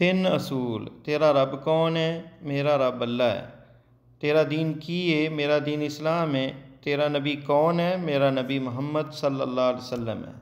तीन असूल तेरा रब कौन है मेरा रब ਅੱਲਾ है तेरा दीन की है मेरा दीन इस्लाम है तेरा नबी कौन है मेरा नबी मोहम्मद सल्लल्लाहु अलैहि वसल्लम है